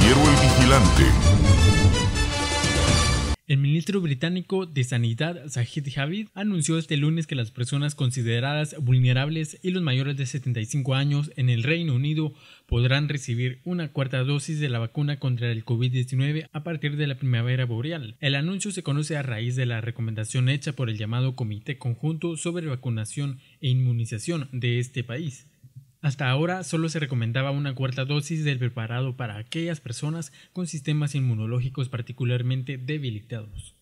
El Vigilante. El ministro británico de Sanidad, Sajid Javid, anunció este lunes que las personas consideradas vulnerables y los mayores de 75 años en el Reino Unido podrán recibir una cuarta dosis de la vacuna contra el COVID-19 a partir de la primavera boreal. El anuncio se conoce a raíz de la recomendación hecha por el llamado Comité Conjunto sobre Vacunación e Inmunización de este país. Hasta ahora solo se recomendaba una cuarta dosis del preparado para aquellas personas con sistemas inmunológicos particularmente debilitados.